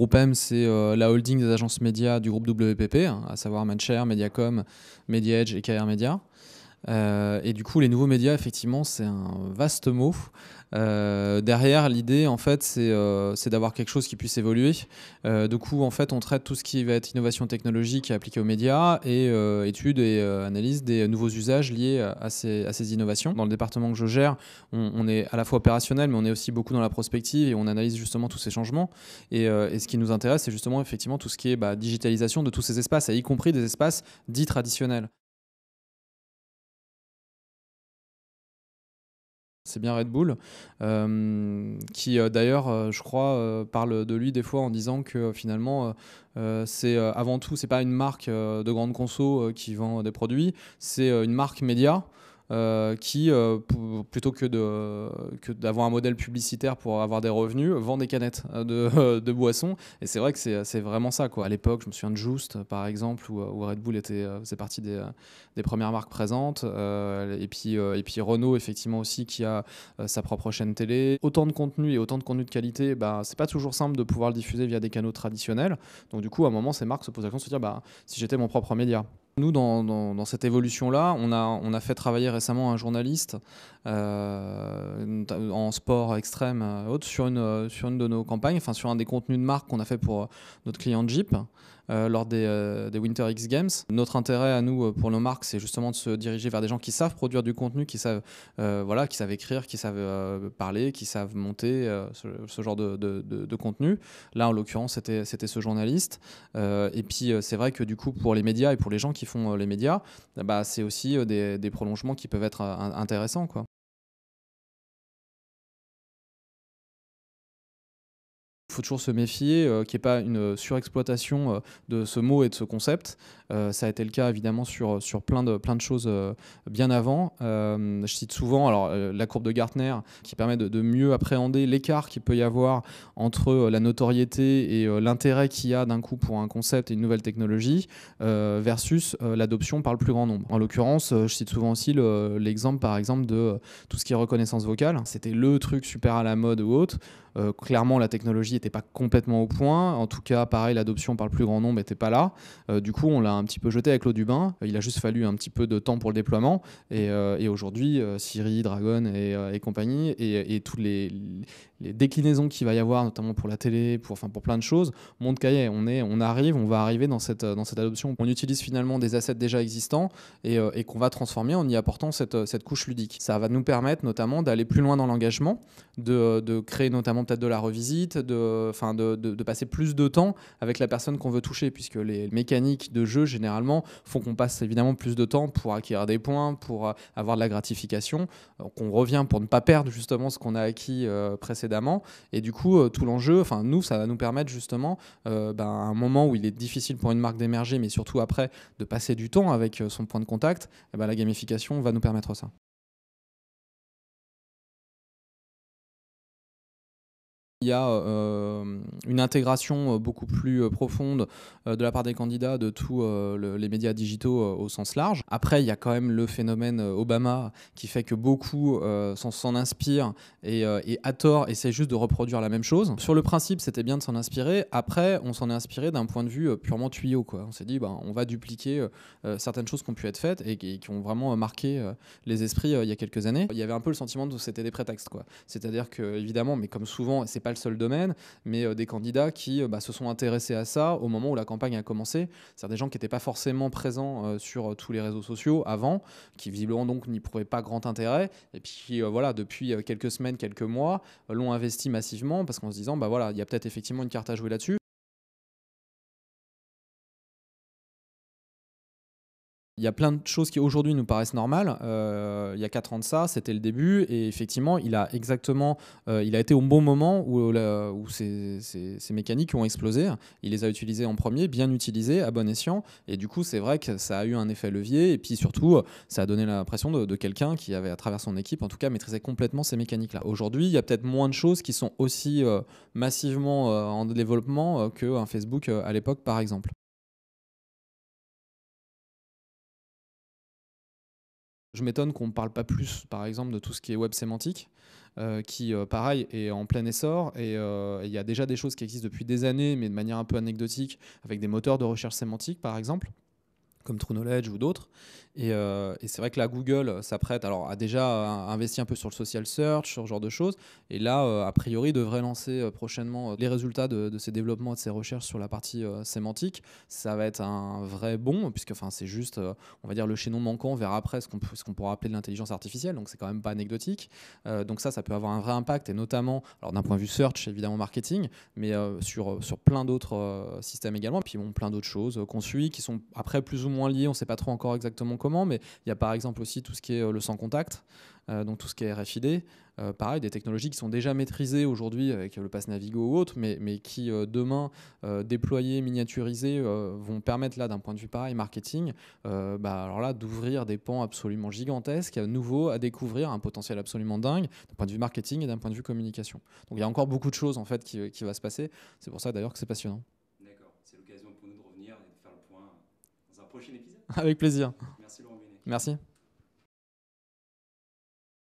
Groupe M, c'est euh, la holding des agences médias du groupe WPP, hein, à savoir Manshare, Mediacom, MediaEdge et KR Media. Euh, et du coup, les nouveaux médias, effectivement, c'est un vaste mot. Euh, derrière, l'idée, en fait, euh, c'est d'avoir quelque chose qui puisse évoluer. du coup, en fait, on traite tout ce qui va être innovation technologique appliquée aux médias et études et analyse des nouveaux usages liés à ces, innovations. Dans le département que je gère, on, est à la fois opérationnel, mais on est aussi beaucoup dans la prospective et on analyse justement tous ces changements. Et, ce qui nous intéresse, c'est justement, effectivement, tout ce qui est bah, digitalisation de tous ces espaces, y compris des espaces dits traditionnels. c'est bien Red Bull, euh, qui euh, d'ailleurs, euh, je crois, parle de lui des fois en disant que finalement, c'est avant tout, c'est pas une marque de grande conso qui vend des produits, c'est une marque média. Euh, qui, euh, plutôt que, de, d'avoir un modèle publicitaire pour avoir des revenus, vend des canettes euh, de, boissons. Et c'est vrai que c'est, vraiment ça. Quoi. À l'époque, je me souviens de Just, par exemple, où, Red Bull était, faisait partie des, premières marques présentes. et, puis, et puis Renault, effectivement, aussi, qui a sa propre chaîne télé. Autant de contenu et autant de contenu de qualité, bah, c'est pas toujours simple de pouvoir le diffuser via des canaux traditionnels. Donc, du coup, à un moment, ces marques se posent la question de se dire bah, si j'étais mon propre média, nous, dans, cette évolution-là, on a, fait travailler récemment un journaliste euh, en sport extrême euh, sur une, euh, sur une de nos campagnes, enfin sur un des contenus de marque qu'on a fait pour notre client Jeep. Euh, lors euh, des, Winter X Games. Notre intérêt à nous, euh, pour nos marques, c'est justement de se diriger vers des gens qui savent produire du contenu, qui savent, voilà, qui savent écrire, qui savent parler, qui savent monter ce, genre de, contenu. Là, en l'occurrence, c'était, ce journaliste. et puis, c'est vrai que du coup, pour les médias et pour les gens qui font les médias, bah, c'est aussi des, des prolongements qui peuvent être intéressants. Quoi. Il faut toujours se méfier euh, qu'il n'y ait pas une euh, surexploitation euh, de ce mot et de ce concept. ça a été le cas évidemment sur, sur plein, de, plein de choses bien avant. je cite souvent alors, la courbe de Gartner qui permet de, mieux appréhender l'écart qu'il peut y avoir entre la notoriété et l'intérêt qu'il y a d'un coup pour un concept et une nouvelle technologie versus l'adoption par le plus grand nombre. En l'occurrence, je cite souvent aussi l'exemple par exemple de tout ce qui est reconnaissance vocale. C'était le truc super à la mode ou autre. Euh, clairement, la technologie n'était pas complètement au point. En tout cas, pareil, l'adoption par le plus grand nombre n'était pas là. Euh, du coup, on l'a un petit peu jeté avec l'eau du bain. Il a juste fallu un petit peu de temps pour le déploiement. Et, euh, aujourd'hui, Siri, Dragon et, compagnie, et, et toutes les, déclinaisons qu'il va y avoir, notamment pour la télé, pour, enfin, pour plein de choses, montrent qu'à on, est, on arrive, on va arriver dans cette, dans cette adoption. On utilise finalement des assets déjà existants et, et qu'on va transformer en y apportant cette, cette couche ludique. Ça va nous permettre notamment d'aller plus loin dans l'engagement, de, de créer notamment de la revisite, de, de, passer plus de temps avec la personne qu'on veut toucher, puisque les mécaniques de jeu, généralement, font qu'on passe évidemment plus de temps pour acquérir des points, pour euh, avoir de la gratification, qu'on revient pour ne pas perdre justement ce qu'on a acquis euh, précédemment. Et du coup, euh, tout l'enjeu, enfin nous, ça va nous permettre justement, à ben, un moment où il est difficile pour une marque d'émerger, mais surtout après, de passer du temps avec son point de contact, et eh ben, la gamification va nous permettre ça. Il y a euh, une intégration euh, beaucoup plus euh, profonde de la part des candidats de tous les médias digitaux au sens large. Après, il y a quand même le phénomène Obama qui fait que beaucoup s'en inspirent et, à tort essaient juste de reproduire la même chose. Sur le principe, c'était bien de s'en inspirer. Après, on s'en est inspiré d'un point de vue purement tuyau. Quoi. On s'est dit, bah, on va dupliquer certaines choses qui ont pu être faites et, qui ont vraiment marqué les esprits il y a quelques années. Il y avait un peu le sentiment que c'était des prétextes. C'est-à-dire que, évidemment, mais comme souvent, c'est pas le seul domaine, mais euh, des candidats qui euh, bah, se sont intéressés à ça au moment où la campagne a commencé. C'est-à-dire des gens qui n'étaient pas forcément présents euh, sur tous les réseaux sociaux avant, qui visiblement donc n'y prouvaient pas grand intérêt, et puis voilà, depuis quelques semaines, quelques mois, l'ont investi massivement parce qu'en se disant, bah voilà, il y a peut-être effectivement une carte à jouer là-dessus. il y a plein de choses qui aujourd'hui nous paraissent normales. Euh, il y a 4 ans de ça, c'était le début. Et effectivement, il a exactement, euh, il a été au bon moment où, euh, où ces, mécaniques ont explosé. Il les a utilisées en premier, bien utilisées, à bon escient. Et du coup, c'est vrai que ça a eu un effet levier. Et puis surtout, ça a donné l'impression de, quelqu'un qui avait, à travers son équipe, en tout cas, maîtrisait complètement ces mécaniques-là. Aujourd'hui, il y a peut-être moins de choses qui sont aussi massivement en développement qu'un Facebook à l'époque, par exemple. Je m'étonne qu'on ne parle pas plus, par exemple, de tout ce qui est web sémantique, euh, qui, euh, pareil, est en plein essor. Et euh, il y a déjà des choses qui existent depuis des années, mais de manière un peu anecdotique, avec des moteurs de recherche sémantique, par exemple comme True Knowledge ou d'autres. Et, euh, et c'est vrai que là, Google s'apprête, alors a déjà euh, investi un peu sur le social search, sur ce genre de choses, et là, euh, a priori, devrait lancer prochainement les résultats de, de, ses développements et de ses recherches sur la partie sémantique. Ça va être un vrai bon, puisque c'est juste, on va dire, le chaînon manquant vers après ce qu'on qu'on pourra appeler de l'intelligence artificielle, donc c'est quand même pas anecdotique. donc ça, ça peut avoir un vrai impact, et notamment, alors d'un point de vue search, évidemment marketing, mais sur, sur plein d'autres systèmes également, puis bon, plein d'autres choses qu'on suit, qui sont après plus ou moins liés, on ne sait pas trop encore exactement comment, mais il y a par exemple aussi tout ce qui est euh, le sans contact, euh, donc tout ce qui est RFID, euh, pareil, des technologies qui sont déjà maîtrisées aujourd'hui avec le pass Navigo ou autre, mais, mais qui demain, déployées, miniaturisées, vont permettre là, d'un point de vue pareil, marketing, bah, alors là, d'ouvrir des pans absolument gigantesques, à nouveau, à découvrir un potentiel absolument dingue, d'un point de vue marketing et d'un point de vue communication. Donc il y a encore beaucoup de choses en fait qui, qui va se passer. C'est pour ça d'ailleurs que c'est passionnant. prochain épisode. Avec plaisir. Merci Laurent Guéné. Merci.